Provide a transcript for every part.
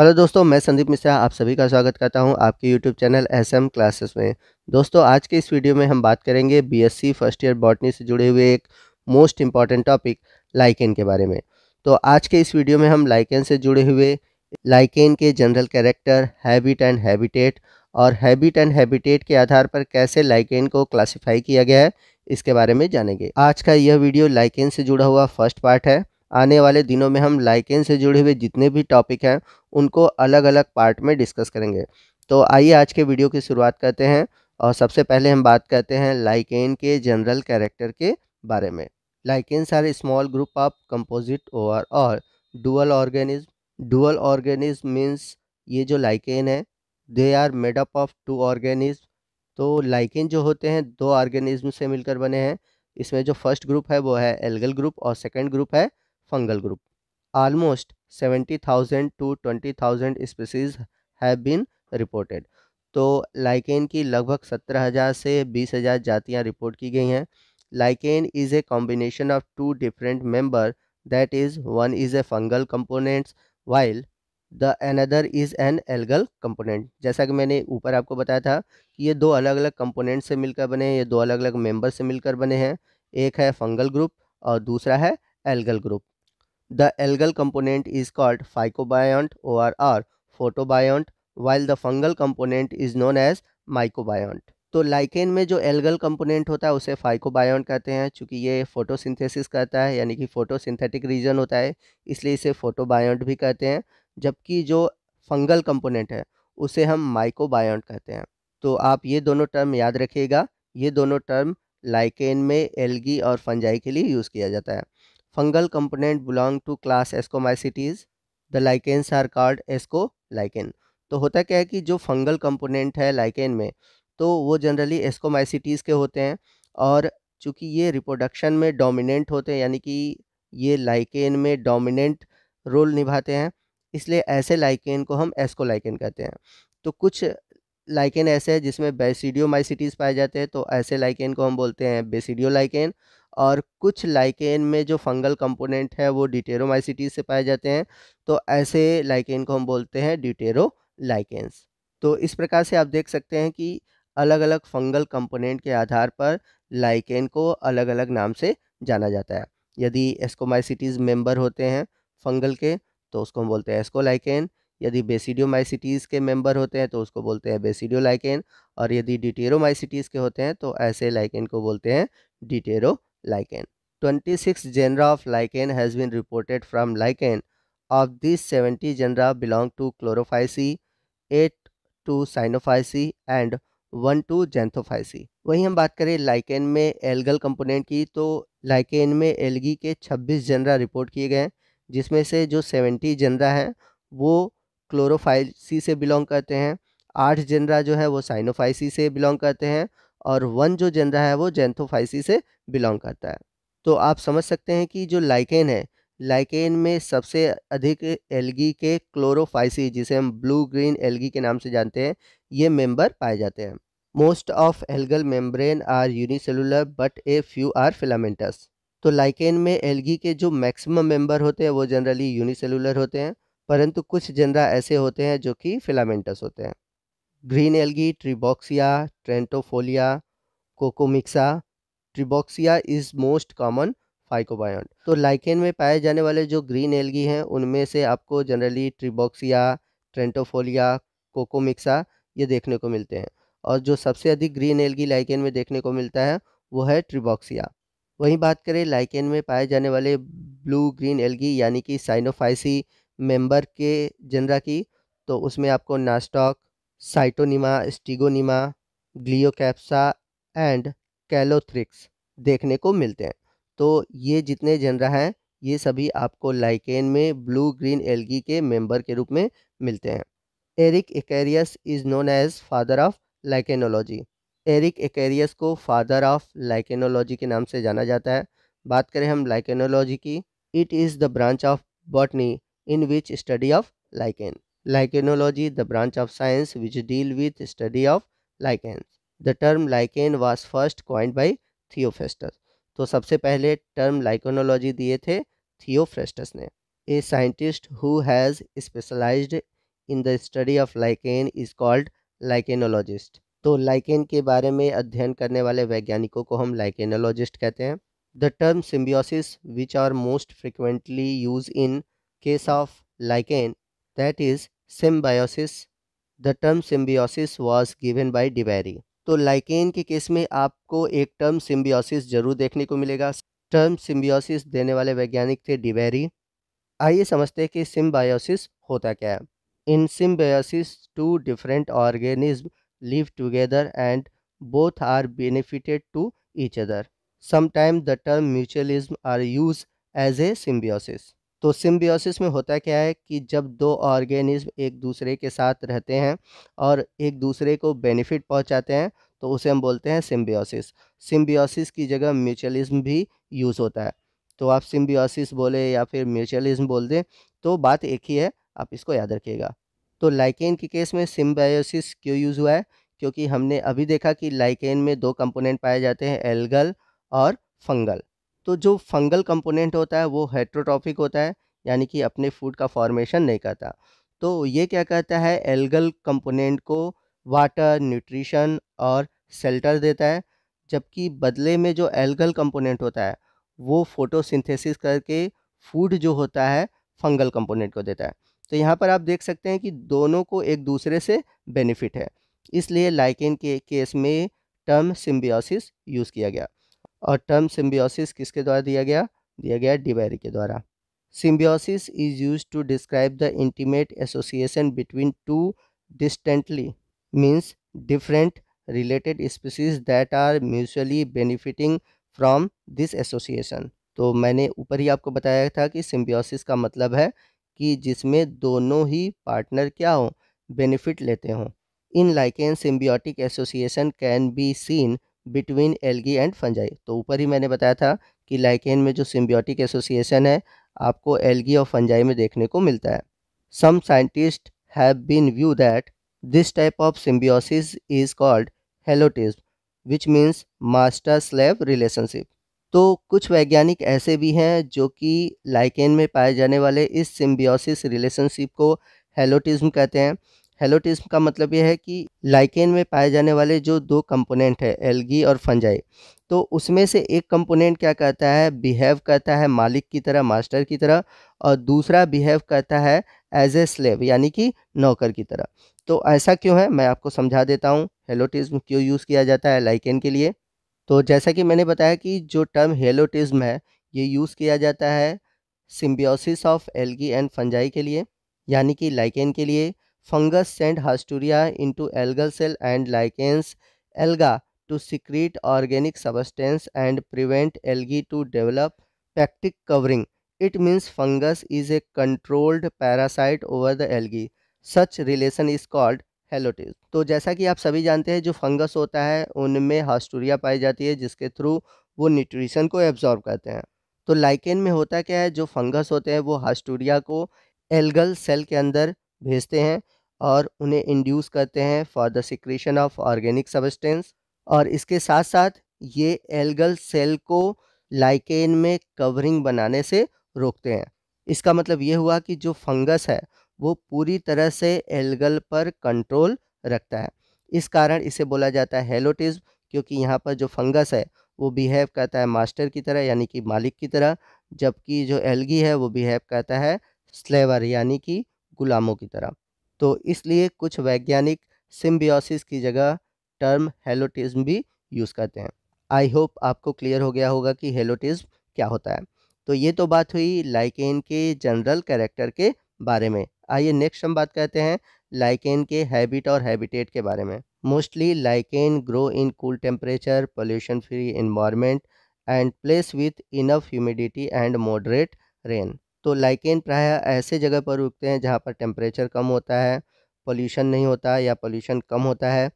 Hello दोस्तों मैं संदीप मिश्रा आप सभी का स्वागत करता हूं आपके YouTube channel S M classes में दोस्तों आज के इस वीडियो में हम बात करेंगे बीएससी फर्स्ट ईयर बॉटनी से जुड़े हुए एक मोस्ट इम्पॉर्टेंट टॉपिक लाइकेन के बारे में तो आज के इस वीडियो में हम लाइकेन से जुड़े हुए लाइकेन के general character habit and habitat और हैबिट एंड हैबिटेट के आधार पर कैसे लाइकेन को क्लासीफाई किया गया है इसके बारे में जानेंगे आज का यह वीडियो लाइकेन से जुड़ा हुआ फर्स्ट पार्ट है आने वाले दिनों में हम लाइकेन से जुड़े हुए जितने भी टॉपिक हैं उनको अलग अलग पार्ट में डिस्कस करेंगे तो आइए आज के वीडियो की शुरुआत करते हैं और सबसे पहले हम बात करते हैं लाइकेन के जनरल कैरेक्टर के बारे में lichens are small group of composite over और dual organism dual organism means ये जो लाइकेन है they are made up of two organism तो लाइकेन जो होते हैं दो ऑर्गेनिज्म से मिलकर बने हैं इसमें जो फर्स्ट ग्रुप है वो है एल्गल ग्रुप और सेकेंड ग्रुप है fungal seventy thousand to twenty thousand species have been reported तो लाइकेन की लगभग सत्रह हज़ार से बीस हजार जातियाँ रिपोर्ट की गई हैं lichen is a combination of two different member that is one is a fungal components while the another is an algal component जैसा कि मैंने ऊपर आपको बताया था कि ये दो अलग अलग कम्पोनेंट से मिलकर बने हैं ये दो अलग अलग मेम्बर से मिलकर बने हैं एक है फंगल ग्रुप और दूसरा है algal group the algal component is called called or or photobiont while the fungal component is known as mycobiont तो लाइकेन में जो एल्गल कंपोनेंट होता है उसे फाइकोबायट कहते हैं चूंकि ये फोटोसिंथेसिस करता है यानी कि फोटोसिंथेटिक रीजन होता है इसलिए इसे फोटोबायोंट भी कहते हैं जबकि जो फंगल कंपोनेंट है उसे हम माइकोबायोंट कहते हैं तो आप ये दोनों टर्म याद रखिएगा ये दोनों टर्म लाइकेन में एल्गी और फंजाई के लिए यूज़ किया जाता है Fungal component belong to class Ascomycetes. The lichens are called Ascolichen. तो होता क्या है कि जो फंगल कंपोनेंट है लाइकेन में तो वो जनरली एस्कोमाइसिटीज़ के होते हैं और चूंकि ये रिप्रोडक्शन में डोमिनेंट होते हैं यानी कि ये लाइकेन में डोमिनेंट रोल निभाते हैं इसलिए ऐसे लाइकेन को हम एस्कोलाइकेन कहते हैं तो कुछ लाइकेन ऐसे हैं जिसमें बेसिडियोमाइसिटीज़ पाए जाते हैं तो ऐसे लाइकेन को हम बोलते हैं बेसिडियो लाइकेन और कुछ लाइकेन में जो फंगल कंपोनेंट है वो डिटेरोमाइसिटीज से पाए जाते हैं तो ऐसे लाइकेन को हम बोलते हैं डिटेरो लाइकेंस तो इस प्रकार से आप देख सकते हैं कि अलग अलग फंगल कंपोनेंट के आधार पर लाइकेन को अलग अलग नाम से जाना जाता है यदि एस्कोमाइसिटीज़ मेंबर होते हैं फंगल के तो उसको हम बोलते हैं एस्कोलाइकेन यदि बेसिडियोमाइसिटीज़ के मेंबर होते हैं तो उसको बोलते हैं बेसिडियोलाइकेन और यदि डिटेरोमाइसिटीज़ के होते हैं तो ऐसे लाइकेन को बोलते हैं डिटेरो lichen. 26 genera of lichen has been reported from lichen. Of these 70 genera belong to chlorophyceae, 8 to sinophyceae and 1 to xanthophyceae. वहीं हम बात करें lichen में algal component की तो lichen में algae के 26 genera report किए गए हैं जिसमें से जो 70 genera हैं वो क्लोरोफाइसी से बिलोंग करते हैं आठ जनरा जो है वो साइनोफाइसी से बिलोंग करते हैं और वन जो जनरा है वो जेंथोफाइसी से बिलोंग करता है तो आप समझ सकते हैं कि जो लाइकेन है लाइकेन में सबसे अधिक एलगी के क्लोरोफाइसी जिसे हम ब्लू ग्रीन एलगी के नाम से जानते हैं ये मेंबर पाए जाते हैं most of algal membrane are unicellular but a few are filamentous तो लाइकेन में एलगी के जो मैक्सिमम मेंबर होते हैं वो जनरली यूनिसेलुलर होते हैं परंतु कुछ जनरा ऐसे होते हैं जो कि फिलामेंटस होते हैं green algae Trebouxia Trentepohlia Coccomyxa Trebouxia is most common phycobiont तो लाइकेन में पाए जाने वाले जो ग्रीन एल्गी हैं उनमें से आपको जनरली ट्रिबॉक्सिया ट्रेंटोफोलिया कोकोमिक्सा ये देखने को मिलते हैं और जो सबसे अधिक ग्रीन एल्गी लाइकेन में देखने को मिलता है वो है ट्रिबॉक्सिया वहीं बात करें लाइकेन में पाए जाने वाले ब्लू ग्रीन एल्गी यानी कि साइनोफाइसी मेंबर के जनरा की तो उसमें आपको नास्टॉक साइटोनिमा स्टिगोनिमा ग्लियोकैप्सा एंड कैलोथ्रिक्स देखने को मिलते हैं तो ये जितने जनरा हैं ये सभी आपको लाइकेन में ब्लू ग्रीन एल्गी के मेंबर के रूप में मिलते हैं Erik Acharius is known as father of lichenology Erik Acharius को फादर ऑफ लाइकेनोलॉजी के नाम से जाना जाता है बात करें हम लाइकेनोलॉजी की it is the branch of botany in which study of lichen lichenology the branch of science which deal with study of lichens. The term lichen was first coined by Theophrastus तो सबसे पहले term lichenology दिए थे Theophrastus ने a scientist who has specialized in the study of lichen is called lichenologist तो lichen के बारे में अध्ययन करने वाले वैज्ञानिकों को हम लाइकेनोलॉजिस्ट कहते हैं the term symbiosis which are most frequently use in case of lichen that is symbiosis the term symbiosis was given by de Bary तो लाइकेन के केस में आपको एक टर्म सिम्बियोसिस जरूर देखने को मिलेगा टर्म सिम्बियोसिस देने वाले वैज्ञानिक थे डिबेरी आइए समझते हैं कि सिम्बायोसिस होता क्या है in symbiosis two different organism live together and both are benefited to each other Sometimes the term mutualism are use as a symbiosis तो सिम्बियोसिस में होता क्या है कि जब दो ऑर्गेनिज्म एक दूसरे के साथ रहते हैं और एक दूसरे को बेनिफिट पहुंचाते हैं तो उसे हम बोलते हैं सिम्बियोसिस सिम्बियोसिस की जगह म्यूचुअलिज्म भी यूज़ होता है तो आप सिम्बियोसिस बोले या फिर म्यूचुअलिज्म बोल दें तो बात एक ही है आप इसको याद रखिएगा तो लाइकेन के केस में सिम्बायोसिस क्यों यूज़ हुआ है क्योंकि हमने अभी देखा कि लाइकेन में दो कंपोनेंट पाए जाते हैं एल्गल और फंगल तो जो फंगल कंपोनेंट होता है वो हेट्रोट्रॉफिक होता है यानी कि अपने फूड का फॉर्मेशन नहीं करता तो ये क्या कहता है एल्गल कंपोनेंट को वाटर न्यूट्रिशन और सेल्टर देता है जबकि बदले में जो एल्गल कंपोनेंट होता है वो फोटोसिंथेसिस करके फूड जो होता है फंगल कंपोनेंट को देता है तो यहाँ पर आप देख सकते हैं कि दोनों को एक दूसरे से बेनिफिट है इसलिए लाइकेन के केस में टर्म सिम्बियोसिस यूज़ किया गया और टर्म सिम्बियोसिस किसके द्वारा दिया गया दिया गया डिबेरी के द्वारा symbiosis is use to describe the intimate association between two distantly means different related species that are mutually benefiting from this association तो मैंने ऊपर ही आपको बताया था कि सिम्बियोसिस का मतलब है कि जिसमें दोनों ही पार्टनर क्या हो बेनिफिट लेते हों in lichen symbiotic association can be seen between algae and fungi तो ऊपर ही मैंने बताया था कि लाइकेन में जो सिम्बियोटिक एसोसिएशन है आपको एल्गी और फंजाई में देखने को मिलता है some scientist have been view that this type of symbiosis is called helotism which means master slave relationship तो कुछ वैज्ञानिक ऐसे भी हैं जो कि लाइकेन में पाए जाने वाले इस सिम्बियोसिस रिलेशनशिप को हेलोटिज्म कहते हैं हेलोटिज्म का मतलब यह है कि लाइकेन में पाए जाने वाले जो दो कंपोनेंट है एल्गी और फंजाई तो उसमें से एक कंपोनेंट क्या कहता है बिहेव करता है मालिक की तरह मास्टर की तरह और दूसरा बिहेव करता है एज ए स्लेव यानी कि नौकर की तरह तो ऐसा क्यों है मैं आपको समझा देता हूँ हेलोटिज्म क्यों यूज़ किया जाता है लाइकेन के लिए तो जैसा कि मैंने बताया कि जो टर्म हेलोटिज्म है ये यूज़ किया जाता है symbiosis of algae and fungi के लिए यानी कि लाइकेन के लिए Fungus send Hasturia into algal cell and likens alga to secrete organic substance and prevent algae to develop pectic covering. It means fungus is a controlled parasite over the algae. Such relation is called हेलोटिज तो जैसा कि आप सभी जानते हैं जो fungus होता है उनमें हास्टूरिया पाई जाती है जिसके थ्रू वो न्यूट्रिशन को एब्जॉर्ब करते हैं तो लाइकेन में होता क्या है जो फंगस होते हैं वो हास्टूरिया को एल्गल सेल के अंदर भेजते हैं और उन्हें इंड्यूस करते हैं for the secretion of organic substance और इसके साथ साथ ये एल्गल सेल को लाइकेन में कवरिंग बनाने से रोकते हैं इसका मतलब ये हुआ कि जो फंगस है वो पूरी तरह से एल्गल पर कंट्रोल रखता है इस कारण इसे बोला जाता है हेलोटिज्म क्योंकि यहाँ पर जो फंगस है वो बिहेव करता है मास्टर की तरह यानी कि मालिक की तरह जबकि जो एल्गी है वो बिहेव करता है स्लेवर यानी कि गुलामों की तरह तो इसलिए कुछ वैज्ञानिक सिम्बियोसिस की जगह टर्म हेलोटिज्म भी यूज़ करते हैं आई होप आपको क्लियर हो गया होगा कि हेलोटिज्म क्या होता है तो ये तो बात हुई लाइकेन के जनरल कैरेक्टर के बारे में आइए नेक्स्ट हम बात करते हैं लाइकेन के हैबिट और हैबिटेट के बारे में mostly lichen grow in cool temperature pollution free environment and place with enough humidity and moderate rain तो लाइकेन प्रायः ऐसे जगह पर उगते हैं जहाँ पर टेम्परेचर कम होता है पोल्यूशन नहीं होता या पोल्यूशन कम होता है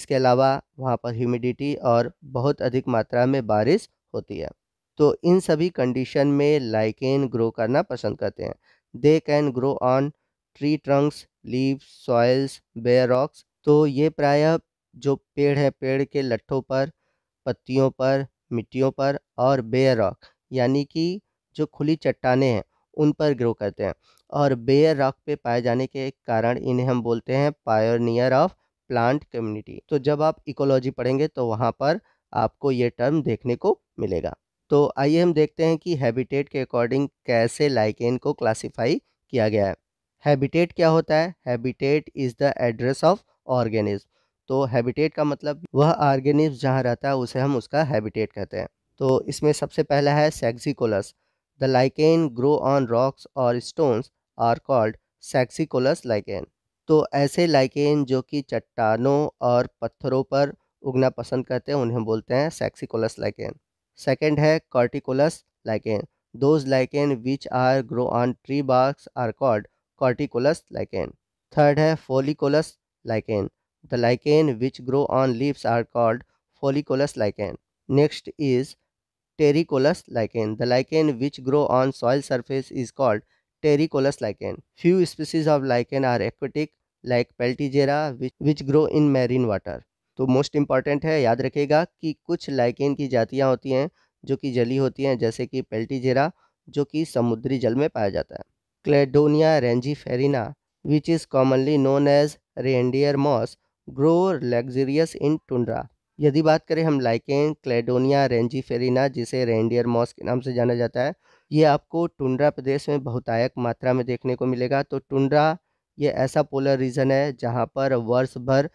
इसके अलावा वहाँ पर ह्यूमिडिटी और बहुत अधिक मात्रा में बारिश होती है तो इन सभी कंडीशन में लाइकेन ग्रो करना पसंद करते हैं they can grow on tree trunks leaves soils bare rocks तो ये प्रायः जो पेड़ है पेड़ के लट्ठों पर पत्तियों पर मिट्टियों पर और बेयर रॉक यानी कि जो खुली चट्टाने हैं उन पर ग्रो करते हैं और बेयर रॉक पे पाए जाने के कारण इन्हें हम बोलते हैं पायोनियर ऑफ प्लांट कम्युनिटी तो जब आप इकोलॉजी पढ़ेंगे तो वहाँ पर आपको ये टर्म देखने को मिलेगा तो आइए हम देखते हैं कि हैबिटेट के अकॉर्डिंग कैसे लाइकेन को क्लासीफाई किया गया है हैबिटेट क्या होता है habitat is the address of organism तो हैबिटेट का मतलब वह ऑर्गेनिज्म जहाँ रहता है उसे हम उसका हैबिटेट कहते हैं तो इसमें सबसे पहला है saxicolous the lichen grow on rocks और stones are called saxicolous lichen. तो ऐसे लाइकेन जो कि चट्टानों और पत्थरों पर उगना पसंद करते हैं उन्हें बोलते हैं सेक्सिकोलस लाइकेन सेकेंड है corticolous lichen those lichen which are grow on tree barks are called corticolous lichen third है foliicolous lichen the lichen which grow on leaves are called foliicolous lichen next is terricolous lichen the lichen which grow on soil surface is called terricolous lichen few species of lichen are aquatic like Peltigera which grow in marine water तो most important है याद रखेगा कि कुछ lichen की जातियाँ होती हैं जो कि जली होती हैं जैसे कि पेल्टीजेरा जो कि समुद्री जल में पाया जाता है Cladonia rangiferina which is commonly known as reindeer moss grow luxurious in tundra यदि बात करें हम लाइकेन क्लेडोनिया रेंजीफेरिना जिसे रेंडियर मॉस के नाम से जाना जाता है ये आपको टुंड्रा प्रदेश में बहुतायक मात्रा में देखने को मिलेगा तो टुंड्रा ये ऐसा पोलर रीजन है जहाँ पर वर्ष भर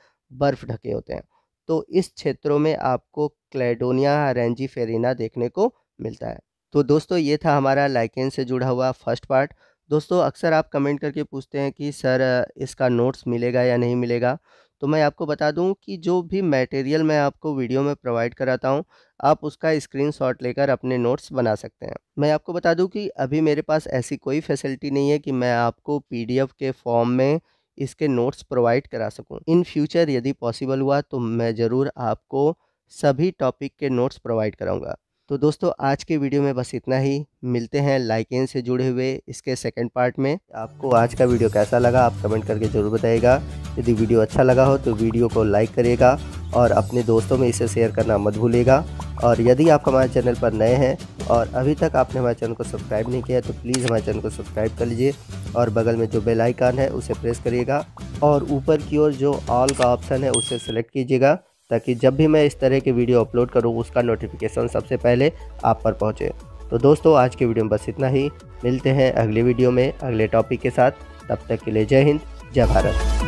बर्फ ढके होते हैं तो इस क्षेत्रों में आपको क्लेडोनिया रेंजीफेरिना देखने को मिलता है तो दोस्तों ये था हमारा लाइकेन से जुड़ा हुआ फर्स्ट पार्ट दोस्तों अक्सर आप कमेंट करके पूछते हैं कि सर इसका नोट्स मिलेगा या नहीं मिलेगा तो मैं आपको बता दूं कि जो भी मटेरियल मैं आपको वीडियो में प्रोवाइड कराता हूं आप उसका स्क्रीनशॉट लेकर अपने नोट्स बना सकते हैं मैं आपको बता दूं कि अभी मेरे पास ऐसी कोई फैसिलिटी नहीं है कि मैं आपको पीडीएफ के फॉर्म में इसके नोट्स प्रोवाइड करा सकूं इन फ्यूचर यदि पॉसिबल हुआ तो मैं ज़रूर आपको सभी टॉपिक के नोट्स प्रोवाइड कराऊँगा तो दोस्तों आज के वीडियो में बस इतना ही मिलते हैं लाइकेन से जुड़े हुए इसके सेकंड पार्ट में आपको आज का वीडियो कैसा लगा आप कमेंट करके ज़रूर बताइएगा यदि वीडियो अच्छा लगा हो तो वीडियो को लाइक करिएगा और अपने दोस्तों में इसे शेयर करना मत भूलिएगा और यदि आप हमारे चैनल पर नए हैं और अभी तक आपने हमारे चैनल को सब्सक्राइब नहीं किया तो प्लीज़ हमारे चैनल को सब्सक्राइब कर लीजिए और बगल में जो बेल आइकन है उसे प्रेस करिएगा और ऊपर की ओर जो ऑल का ऑप्शन है उसे सेलेक्ट कीजिएगा ताकि जब भी मैं इस तरह के वीडियो अपलोड करूँ उसका नोटिफिकेशन सबसे पहले आप पर पहुँचे तो दोस्तों आज के वीडियो में बस इतना ही मिलते हैं अगले वीडियो में अगले टॉपिक के साथ तब तक के लिए जय हिंद जय भारत